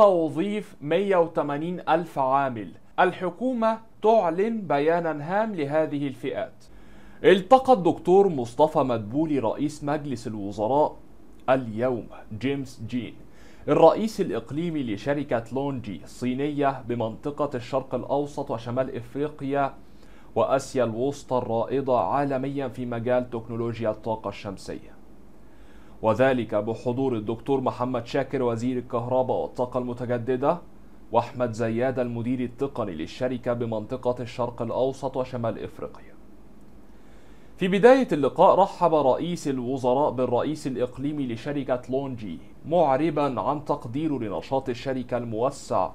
توظيف 180 ألف عامل الحكومة تعلن بيانا هام لهذه الفئات التقى الدكتور مصطفى مدبولي رئيس مجلس الوزراء اليوم جيمس جين الرئيس الإقليمي لشركة لونجي الصينية بمنطقة الشرق الأوسط وشمال إفريقيا وآسيا الوسطى الرائدة عالميا في مجال تكنولوجيا الطاقة الشمسية وذلك بحضور الدكتور محمد شاكر وزير الكهرباء والطاقة المتجددة وأحمد زياد المدير التقني للشركة بمنطقة الشرق الأوسط وشمال إفريقيا في بداية اللقاء رحب رئيس الوزراء بالرئيس الإقليمي لشركة لونجي معربا عن تقديره لنشاط الشركة الموسع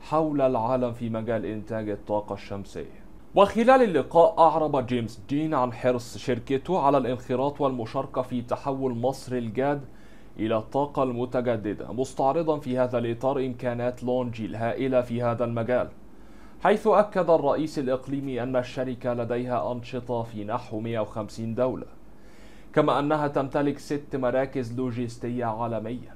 حول العالم في مجال إنتاج الطاقة الشمسية وخلال اللقاء أعرب جيمس دين عن حرص شركته على الانخراط والمشاركة في تحول مصر الجاد إلى الطاقة المتجددة مستعرضا في هذا الإطار إمكانات لونجي الهائلة في هذا المجال حيث أكد الرئيس الإقليمي أن الشركة لديها أنشطة في نحو 150 دولة كما أنها تمتلك ست مراكز لوجستية عالميا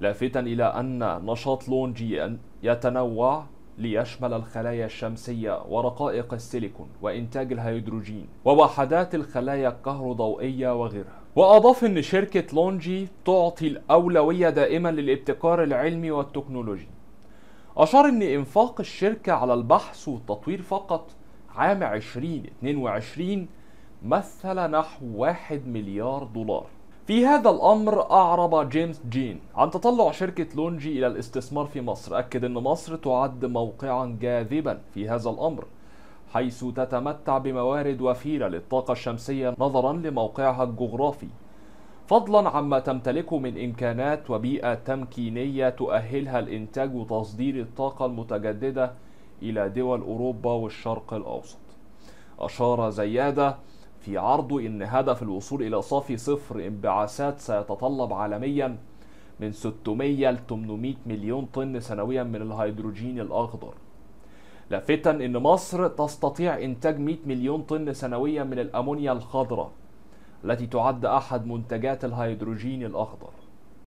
لافتا إلى أن نشاط لونجي يتنوع ليشمل الخلايا الشمسية ورقائق السيليكون وإنتاج الهيدروجين ووحدات الخلايا الكهروضوئية وغيرها وأضاف أن شركة لونجي تعطي الأولوية دائما للابتكار العلمي والتكنولوجي أشار أن إنفاق الشركة على البحث والتطوير فقط عام 2022 مثل نحو 1 مليار دولار في هذا الأمر أعرب جيمس جين عن تطلع شركة لونجي إلى الاستثمار في مصر أكد أن مصر تعد موقعا جاذبا في هذا الأمر حيث تتمتع بموارد وفيرة للطاقة الشمسية نظرا لموقعها الجغرافي فضلا عما تمتلكه من إمكانات وبيئة تمكينية تؤهلها لإنتاج وتصدير الطاقة المتجددة إلى دول أوروبا والشرق الأوسط أشار زيادة في عرضه ان هدف الوصول الى صافي صفر انبعاثات سيتطلب عالميا من 600 ل 800 مليون طن سنويا من الهيدروجين الاخضر لافتا ان مصر تستطيع انتاج 100 مليون طن سنويا من الامونيا الخضراء التي تعد احد منتجات الهيدروجين الاخضر